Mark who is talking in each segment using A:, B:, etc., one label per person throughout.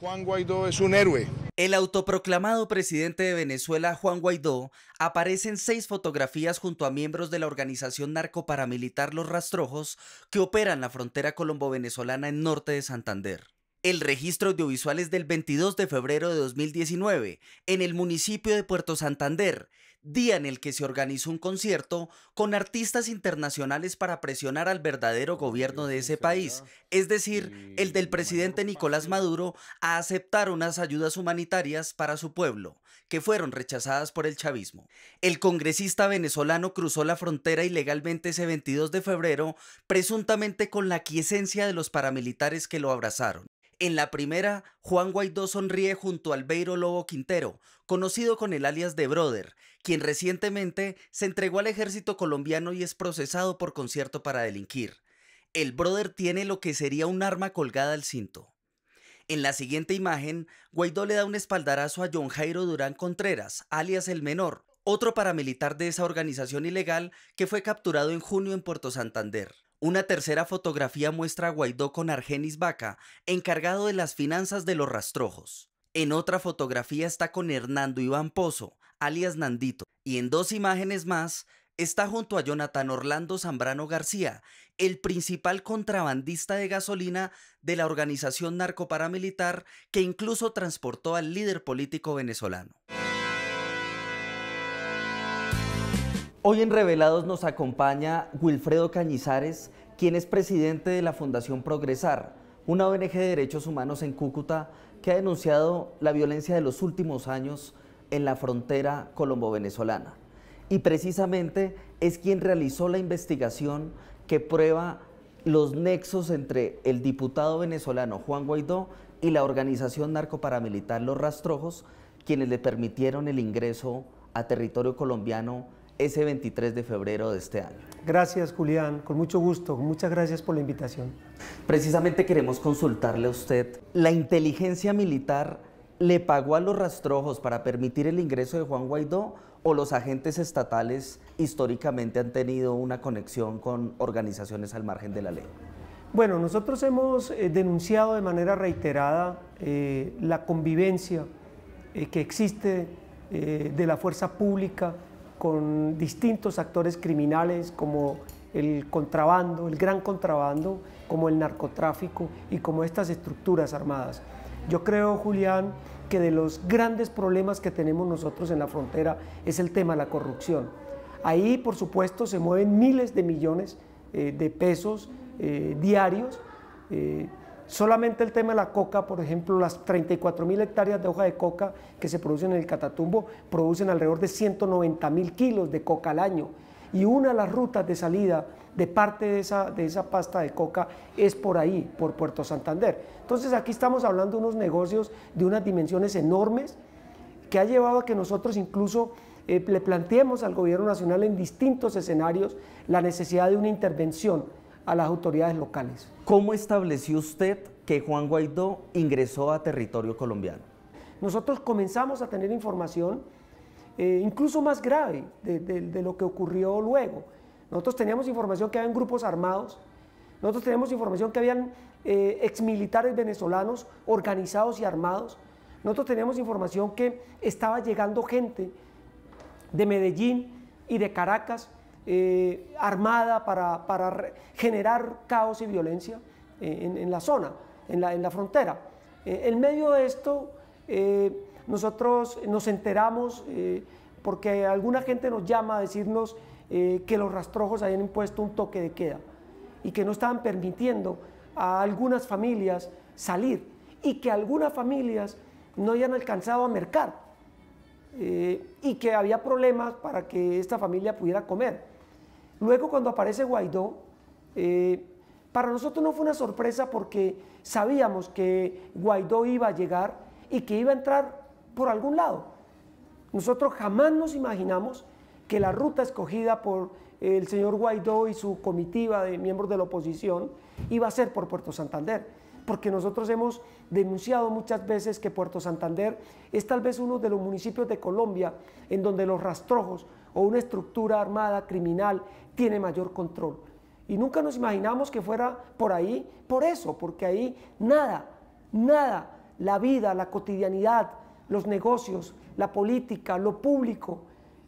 A: Juan Guaidó es un héroe. El autoproclamado presidente de Venezuela, Juan Guaidó, aparece en seis fotografías junto a miembros de la organización narcoparamilitar Los Rastrojos que operan la frontera colombo-venezolana en norte de Santander. El registro audiovisual es del 22 de febrero de 2019, en el municipio de Puerto Santander, día en el que se organizó un concierto con artistas internacionales para presionar al verdadero gobierno de ese país, es decir, el del presidente Nicolás Maduro, a aceptar unas ayudas humanitarias para su pueblo, que fueron rechazadas por el chavismo. El congresista venezolano cruzó la frontera ilegalmente ese 22 de febrero, presuntamente con la quiesencia de los paramilitares que lo abrazaron. En la primera, Juan Guaidó sonríe junto al Beiro Lobo Quintero, conocido con el alias de Brother, quien recientemente se entregó al ejército colombiano y es procesado por concierto para delinquir. El Brother tiene lo que sería un arma colgada al cinto. En la siguiente imagen, Guaidó le da un espaldarazo a John Jairo Durán Contreras, alias el menor, otro paramilitar de esa organización ilegal que fue capturado en junio en Puerto Santander. Una tercera fotografía muestra a Guaidó con Argenis Vaca, encargado de las finanzas de los rastrojos. En otra fotografía está con Hernando Iván Pozo, alias Nandito, y en dos imágenes más está junto a Jonathan Orlando Zambrano García, el principal contrabandista de gasolina de la organización narcoparamilitar que incluso transportó al líder político venezolano. Hoy en Revelados nos acompaña Wilfredo Cañizares, quien es presidente de la Fundación Progresar, una ONG de derechos humanos en Cúcuta que ha denunciado la violencia de los últimos años en la frontera colombo-venezolana. Y precisamente es quien realizó la investigación que prueba los nexos entre el diputado venezolano Juan Guaidó y la organización narcoparamilitar Los Rastrojos, quienes le permitieron el ingreso a territorio colombiano ese 23 de febrero de este año.
B: Gracias, Julián. Con mucho gusto. Muchas gracias por la invitación.
A: Precisamente queremos consultarle a usted. La inteligencia militar le pagó a los rastrojos para permitir el ingreso de Juan Guaidó o los agentes estatales históricamente han tenido una conexión con organizaciones al
B: margen de la ley? Bueno, nosotros hemos eh, denunciado de manera reiterada eh, la convivencia eh, que existe de la fuerza pública con distintos actores criminales como el contrabando, el gran contrabando, como el narcotráfico y como estas estructuras armadas. Yo creo, Julián, que de los grandes problemas que tenemos nosotros en la frontera es el tema de la corrupción. Ahí, por supuesto, se mueven miles de millones eh, de pesos eh, diarios eh, Solamente el tema de la coca, por ejemplo, las 34 mil hectáreas de hoja de coca que se producen en el Catatumbo producen alrededor de 190 mil kilos de coca al año. Y una de las rutas de salida de parte de esa, pasta de coca es por ahí, por Puerto Santander. Entonces aquí estamos hablando de unos negocios de unas dimensiones enormes que ha llevado a que nosotros incluso eh, le planteemos al gobierno nacional en distintos escenarios la necesidad de una intervención a las autoridades locales.
A: ¿Cómo estableció usted que Juan Guaidó ingresó a territorio colombiano?
B: Nosotros comenzamos a tener información eh, incluso más grave de, lo que ocurrió luego. Nosotros teníamos información que habían grupos armados, nosotros teníamos información que habían eh, exmilitares venezolanos organizados y armados, nosotros teníamos información que estaba llegando gente de Medellín y de Caracas eh, armada para, generar caos y violencia eh, en, la zona, en la, frontera. Eh, en medio de esto, nosotros nos enteramos porque alguna gente nos llama a decirnos que los rastrojos habían impuesto un toque de queda y que no estaban permitiendo a algunas familias salir y que algunas familias no hayan alcanzado a mercar y que había problemas para que esta familia pudiera comer. Luego cuando aparece Guaidó, eh, para nosotros no fue una sorpresa porque sabíamos que Guaidó iba a llegar y que iba a entrar por algún lado. Nosotros jamás nos imaginamos que la ruta escogida por el señor Guaidó y su comitiva de miembros de la oposición iba a ser por Puerto Santander, porque nosotros hemos denunciado muchas veces que Puerto Santander es tal vez uno de los municipios de Colombia en donde los rastrojos o una estructura armada criminal tiene mayor control. Y nunca nos imaginamos que fuera por ahí, por eso, porque ahí nada, nada, la vida, la cotidianidad, los negocios, la política, lo público,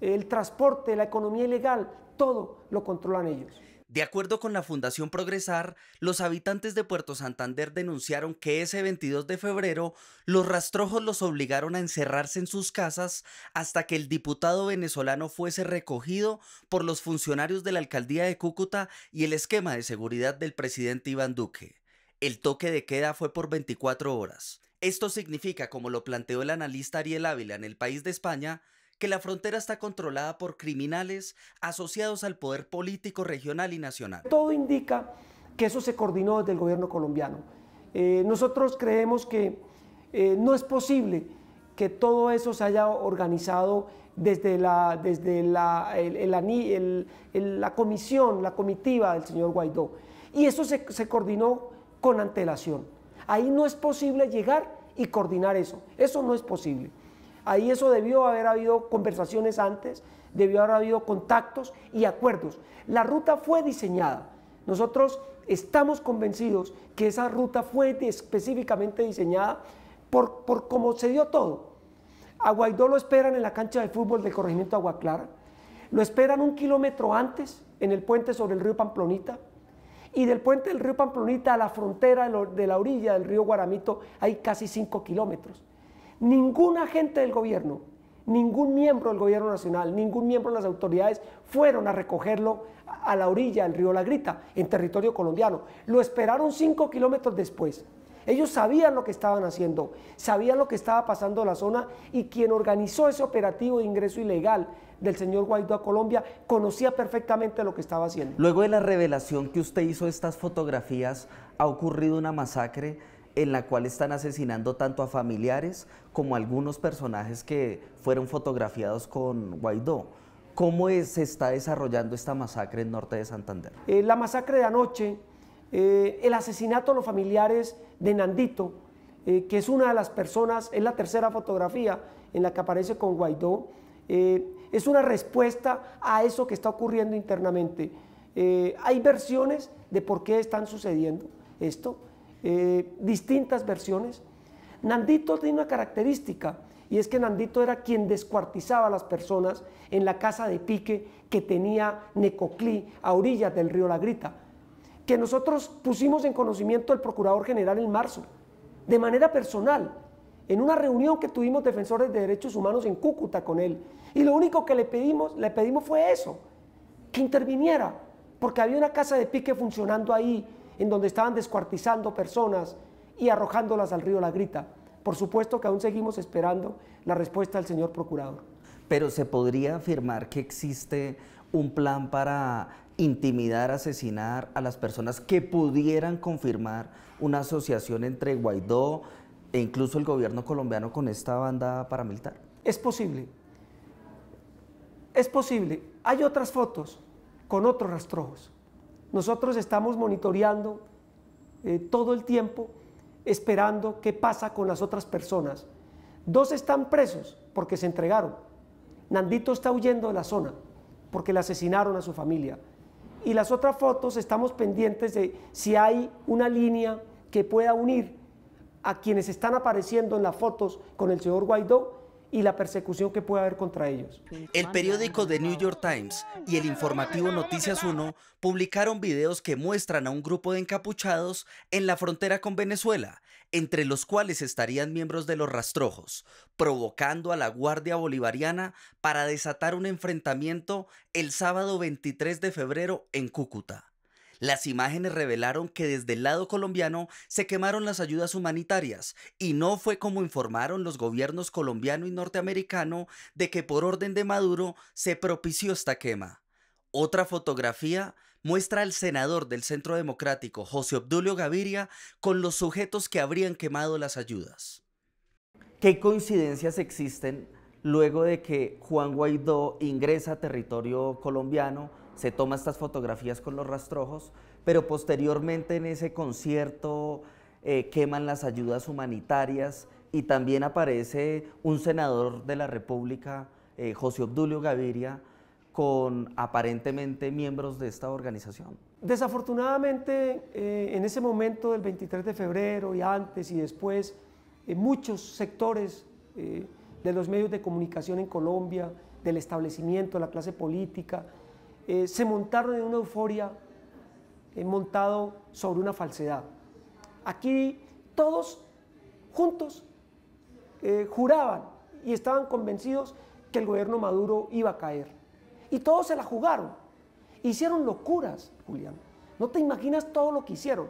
B: el transporte, la economía ilegal, todo lo controlan ellos.
A: De acuerdo con la Fundación Progresar, los habitantes de Puerto Santander denunciaron que ese 22 de febrero los rastrojos los obligaron a encerrarse en sus casas hasta que el diputado venezolano fuese recogido por los funcionarios de la alcaldía de Cúcuta y el esquema de seguridad del presidente Iván Duque. El toque de queda fue por 24 horas. Esto significa, como lo planteó el analista Ariel Ávila en el país de España, la frontera está controlada por criminales asociados al poder político regional y nacional.
B: Todo indica que eso se coordinó desde el gobierno colombiano. Eh, nosotros creemos que eh, no es posible que todo eso se haya organizado desde la, desde la, comisión, la comitiva del señor Guaidó. Y eso se coordinó con antelación. Ahí no es posible llegar y coordinar eso. Eso no es posible. Ahí eso debió haber habido conversaciones antes, debió haber habido contactos y acuerdos. La ruta fue diseñada. Nosotros estamos convencidos que esa ruta fue específicamente diseñada por, por cómo se dio todo. A Guaidó lo esperan en la cancha de fútbol del corregimiento Agua Clara, lo esperan un kilómetro antes en el puente sobre el río Pamplonita, y del puente del río Pamplonita a la frontera de la orilla del río Guaramito hay casi cinco kilómetros. Ningún agente del gobierno, ningún miembro del gobierno nacional, ningún miembro de las autoridades fueron a recogerlo a la orilla del río La Grita, en territorio colombiano. Lo esperaron cinco kilómetros después. Ellos sabían lo que estaban haciendo, sabían lo que estaba pasando en la zona y quien organizó ese operativo de ingreso ilegal del señor Guaidó a Colombia conocía perfectamente lo que estaba haciendo.
A: Luego de la revelación que usted hizo de estas fotografías, ha ocurrido una masacre en la cual están asesinando tanto a familiares como a algunos personajes que fueron fotografiados con Guaidó. ¿Cómo se está desarrollando esta masacre en norte de Santander?
B: Eh, la masacre de anoche, eh, el asesinato a los familiares de Nandito, eh, que es una de las personas, es la tercera fotografía en la que aparece con Guaidó, es una respuesta a eso que está ocurriendo internamente. hay versiones de por qué están sucediendo esto. Eh, distintas versiones. Nandito tiene una característica y es que Nandito era quien descuartizaba a las personas en la casa de pique que tenía Necoclí a orillas del río La Grita, que nosotros pusimos en conocimiento del Procurador General en marzo, de manera personal, en una reunión que tuvimos defensores de derechos humanos en Cúcuta con él. Y lo único que le pedimos, le pedimos fue eso, que interviniera, porque había una casa de pique funcionando ahí, en donde estaban descuartizando personas y arrojándolas al río La Grita. Por supuesto que aún seguimos esperando la respuesta del señor procurador.
A: Pero se podría afirmar que existe un plan para intimidar, asesinar a las personas que pudieran confirmar una asociación entre Guaidó e incluso el gobierno colombiano con esta banda paramilitar?
B: Es posible. Es posible. Hay otras fotos con otros rastrojos. Nosotros estamos monitoreando eh, todo el tiempo, esperando qué pasa con las otras personas. Dos están presos porque se entregaron. Nandito está huyendo de la zona porque le asesinaron a su familia. Y las otras fotos estamos pendientes de si hay una línea que pueda unir a quienes están apareciendo en las fotos con el señor Guaidó y la persecución que puede haber contra ellos. El periódico
A: The New York Times y el informativo Noticias 1 publicaron videos que muestran a un grupo de encapuchados en la frontera con Venezuela, entre los cuales estarían miembros de los rastrojos, provocando a la Guardia Bolivariana para desatar un enfrentamiento el sábado 23 de febrero en Cúcuta. Las imágenes revelaron que desde el lado colombiano se quemaron las ayudas humanitarias y no fue como informaron los gobiernos colombiano y norteamericano de que por orden de Maduro se propició esta quema. Otra fotografía muestra al senador del Centro Democrático, José Obdulio Gaviria, con los sujetos que habrían quemado las ayudas. ¿Qué coincidencias existen luego de que Juan Guaidó ingresa a territorio colombiano se toma estas fotografías con los rastrojos, pero posteriormente en ese concierto eh, queman las ayudas humanitarias y también aparece un senador de la República, eh, José Obdulio Gaviria, con aparentemente miembros de esta organización.
B: Desafortunadamente, eh, en ese momento del 23 de febrero y antes y después, muchos sectores de los medios de comunicación en Colombia, del establecimiento, de la clase política, eh, se montaron en una euforia eh, montado sobre una falsedad. Aquí todos juntos eh, juraban y estaban convencidos que el gobierno Maduro iba a caer. Y todos se la jugaron. Hicieron locuras, Julián. No te imaginas todo lo que hicieron.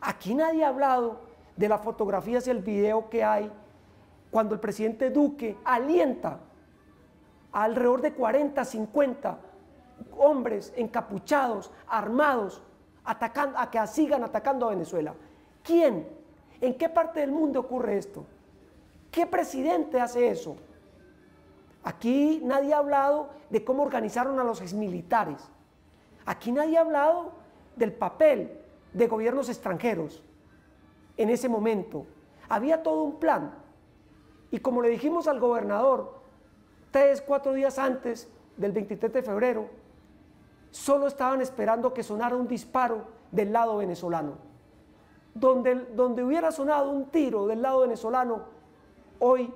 B: Aquí nadie ha hablado de las fotografías y el video que hay cuando el presidente Duque alienta alrededor de 40, 50 hombres encapuchados, armados, atacando, a que sigan atacando a Venezuela. ¿Quién? ¿En qué parte del mundo ocurre esto? ¿Qué presidente hace eso? Aquí nadie ha hablado de cómo organizaron a los exmilitares. Aquí nadie ha hablado del papel de gobiernos extranjeros en ese momento. Había todo un plan. Y como le dijimos al gobernador, tres, cuatro días antes del 23 de febrero, solo estaban esperando que sonara un disparo del lado venezolano. Donde, donde hubiera sonado un tiro del lado venezolano, hoy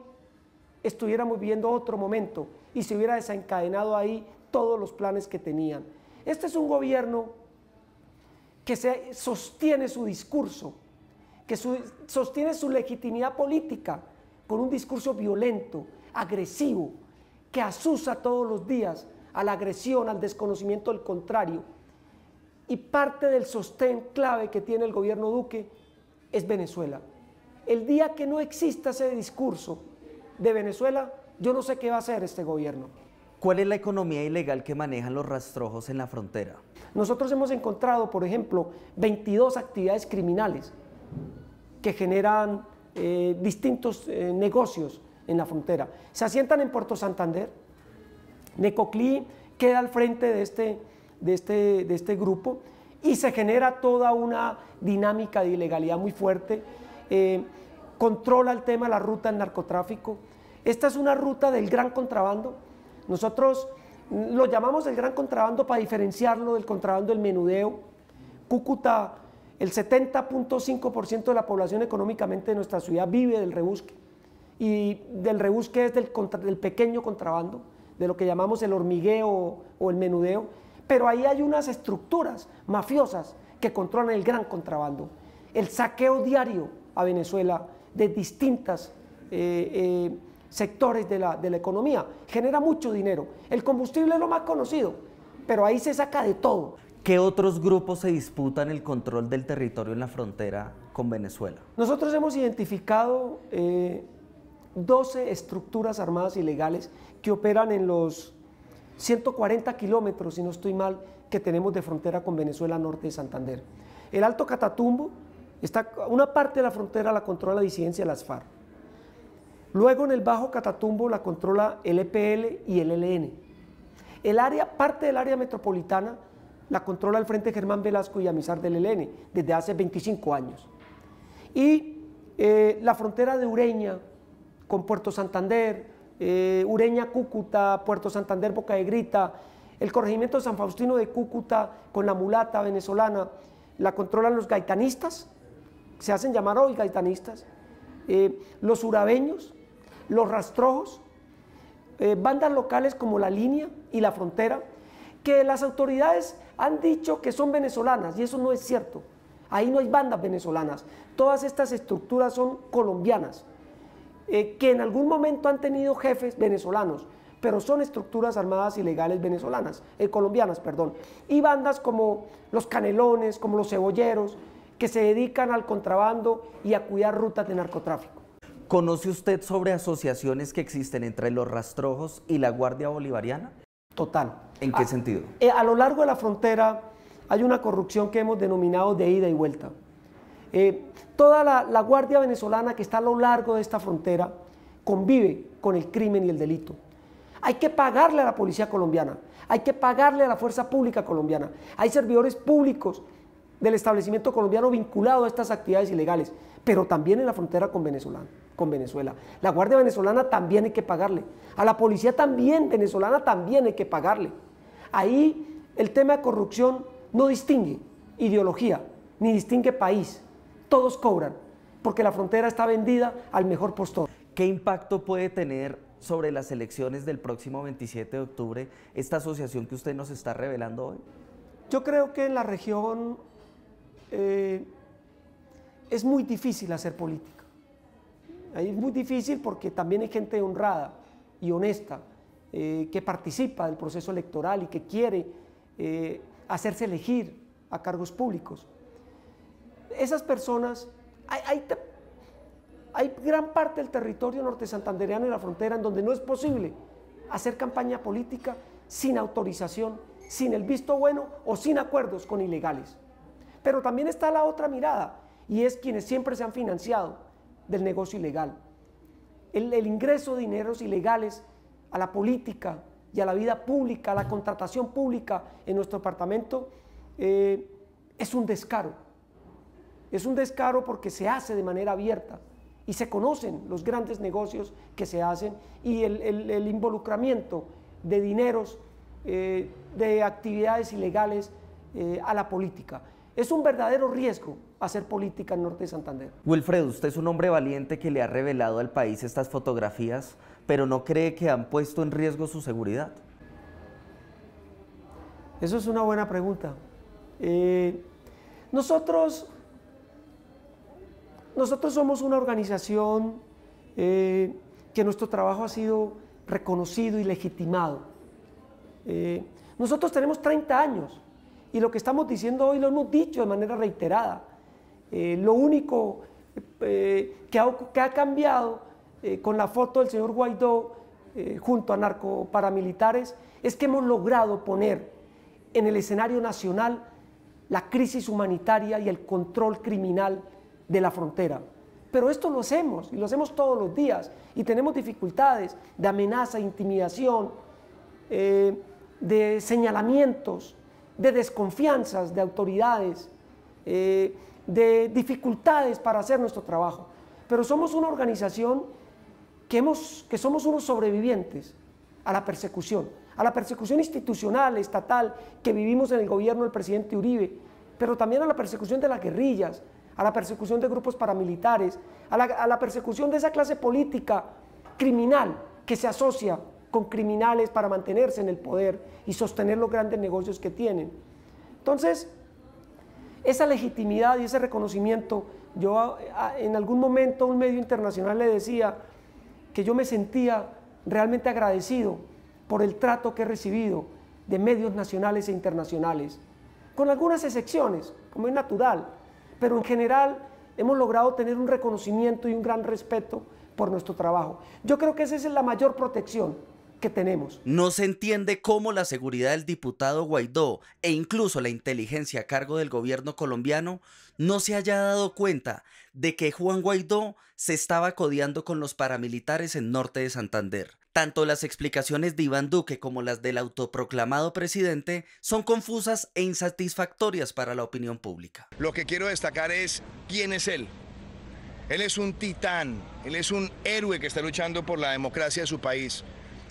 B: estuviéramos viviendo otro momento y se hubiera desencadenado ahí todos los planes que tenían. Este es un gobierno que se sostiene su discurso, que sostiene su legitimidad política con un discurso violento, agresivo, que asusa todos los días a la agresión, al desconocimiento del contrario. Y parte del sostén clave que tiene el gobierno Duque es Venezuela. El día que no exista ese discurso de Venezuela, yo no sé qué va a hacer este gobierno. ¿Cuál es la economía ilegal que manejan los rastrojos en la frontera? Nosotros hemos encontrado, por ejemplo, 22 actividades criminales que generan eh, distintos eh, negocios en la frontera. Se asientan en Puerto Santander, Necoclí queda al frente este, de este, de este, grupo y se genera toda una dinámica de ilegalidad muy fuerte. Eh, controla el tema de la ruta del narcotráfico. Esta es una ruta del gran contrabando. Nosotros lo llamamos el gran contrabando para diferenciarlo del contrabando del menudeo. Cúcuta, el 70.5% de la población económicamente de nuestra ciudad vive del rebusque. Y del rebusque es del pequeño contrabando de lo que llamamos el hormigueo o el menudeo, pero ahí hay unas estructuras mafiosas que controlan el gran contrabando, el saqueo diario a Venezuela de distintas... Eh, eh, sectores de la, economía. Genera mucho dinero. El combustible es lo más conocido, pero ahí se saca de todo.
A: ¿Qué otros grupos se disputan el control del territorio en la frontera con Venezuela?
B: Nosotros hemos identificado eh, 12 estructuras armadas ilegales que operan en los 140 kilómetros, si no estoy mal, que tenemos de frontera con Venezuela norte de Santander. El Alto Catatumbo, está, una parte de la frontera la controla la disidencia de las FARC. Luego en el Bajo Catatumbo la controla el EPL y el e LN. El área, parte del área metropolitana la controla el Frente Germán Velasco y Amizar del e LN desde hace 25 años. Y eh, la frontera de Ureña, con Puerto Santander, eh, Ureña, Cúcuta, Puerto Santander, Boca de Grita, el corregimiento de San Faustino de Cúcuta con la mulata venezolana, la controlan los gaitanistas, se hacen llamar hoy gaitanistas, eh, los urabeños, los rastrojos, eh, bandas locales como La Línea y La Frontera, que las autoridades han dicho que son venezolanas y eso no es cierto. Ahí no hay bandas venezolanas. Todas estas estructuras son colombianas. Eh, que en algún momento han tenido jefes venezolanos, pero son estructuras armadas ilegales venezolanas, eh, colombianas, perdón, y bandas como los canelones, como los cebolleros, que se dedican al contrabando y a cuidar rutas de narcotráfico.
A: ¿Conoce usted sobre asociaciones que existen entre los rastrojos y la Guardia Bolivariana? Total. ¿En qué ah, sentido?
B: Eh, a lo largo de la frontera hay una corrupción que hemos denominado de ida y vuelta. Eh, toda la, guardia venezolana que está a lo largo de esta frontera convive con el crimen y el delito. Hay que pagarle a la policía colombiana, hay que pagarle a la fuerza pública colombiana. Hay servidores públicos del establecimiento colombiano vinculados a estas actividades ilegales, pero también en la frontera con Venezuela. Con Venezuela. La Guardia Venezolana también hay que pagarle. A la policía también, venezolana también hay que pagarle. Ahí el tema de corrupción no distingue ideología, ni distingue país todos cobran, porque la frontera está vendida al mejor postor.
A: ¿Qué impacto puede tener sobre las elecciones del próximo 27 de octubre esta asociación que usted nos está revelando hoy?
B: Yo creo que en la región eh, es muy difícil hacer política. es muy difícil porque también hay gente honrada y honesta eh, que participa del proceso electoral y que quiere eh, hacerse elegir a cargos públicos esas personas, hay, gran parte del territorio norte santandereano en la frontera en donde no es posible hacer campaña política sin autorización, sin el visto bueno o sin acuerdos con ilegales. Pero también está la otra mirada y es quienes siempre se han financiado del negocio ilegal. El, ingreso de dineros ilegales a la política y a la vida pública, a la contratación pública en nuestro departamento eh, es un descaro es un descaro porque se hace de manera abierta y se conocen los grandes negocios que se hacen y el, involucramiento de dineros, eh, de actividades ilegales eh, a la política. Es un verdadero riesgo hacer política en Norte de Santander.
A: Wilfredo, usted es un hombre valiente que le ha revelado al país estas fotografías, pero no cree que han puesto en riesgo su seguridad.
B: Eso es una buena pregunta. Eh, nosotros nosotros somos una organización eh, que nuestro trabajo ha sido reconocido y legitimado. Eh, nosotros tenemos 30 años y lo que estamos diciendo hoy lo hemos dicho de manera reiterada. Eh, lo único que ha, que, ha, cambiado con la foto del señor Guaidó junto a narcoparamilitares es que hemos logrado poner en el escenario nacional la crisis humanitaria y el control criminal de la frontera. Pero esto lo hacemos y lo hacemos todos los días y tenemos dificultades de amenaza, intimidación, eh, de señalamientos, de desconfianzas de autoridades, eh, de dificultades para hacer nuestro trabajo. Pero somos una organización que, hemos, que somos unos sobrevivientes a la persecución, a la persecución institucional, estatal, que vivimos en el gobierno del presidente Uribe, pero también a la persecución de las guerrillas, a la persecución de grupos paramilitares, a la, persecución de esa clase política criminal que se asocia con criminales para mantenerse en el poder y sostener los grandes negocios que tienen. Entonces, esa legitimidad y ese reconocimiento, yo en algún momento un medio internacional le decía que yo me sentía realmente agradecido por el trato que he recibido de medios nacionales e internacionales, con algunas excepciones, como es natural, pero en general hemos logrado tener un reconocimiento y un gran respeto por nuestro trabajo. Yo creo que esa es la mayor protección que tenemos.
A: No se entiende cómo la seguridad del diputado Guaidó e incluso la inteligencia a cargo del gobierno colombiano no se haya dado cuenta de que Juan Guaidó se estaba codeando con los paramilitares en norte de Santander. Tanto las explicaciones de Iván Duque como las del autoproclamado presidente son confusas e insatisfactorias para la opinión pública. Lo que quiero destacar es quién es él. Él es un titán, él es un héroe que está luchando por la democracia de su país.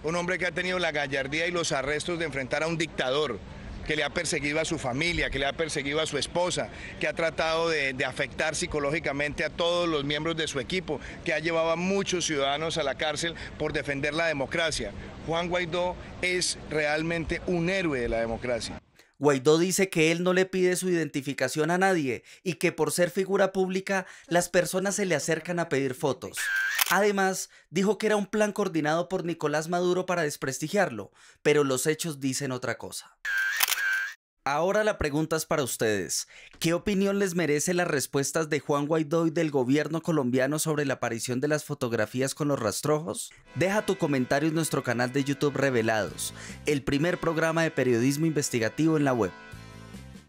A: Un hombre que ha tenido la gallardía y los arrestos de enfrentar a un dictador, que le ha perseguido a su familia, que le ha perseguido a su esposa, que ha tratado de, afectar psicológicamente a todos los miembros de su equipo, que ha llevado a muchos ciudadanos a la cárcel por defender la democracia. Juan Guaidó es realmente un héroe de la democracia. Guaidó dice que él no le pide su identificación a nadie y que por ser figura pública las personas se le acercan a pedir fotos. Además, dijo que era un plan coordinado por Nicolás Maduro para desprestigiarlo, pero los hechos dicen otra cosa. Ahora la pregunta es para ustedes. ¿Qué opinión les merece las respuestas de Juan Guaidó y del gobierno colombiano sobre la aparición de las fotografías con los rastrojos? Deja tu comentario en nuestro canal de YouTube Revelados, el primer programa de periodismo investigativo en la web.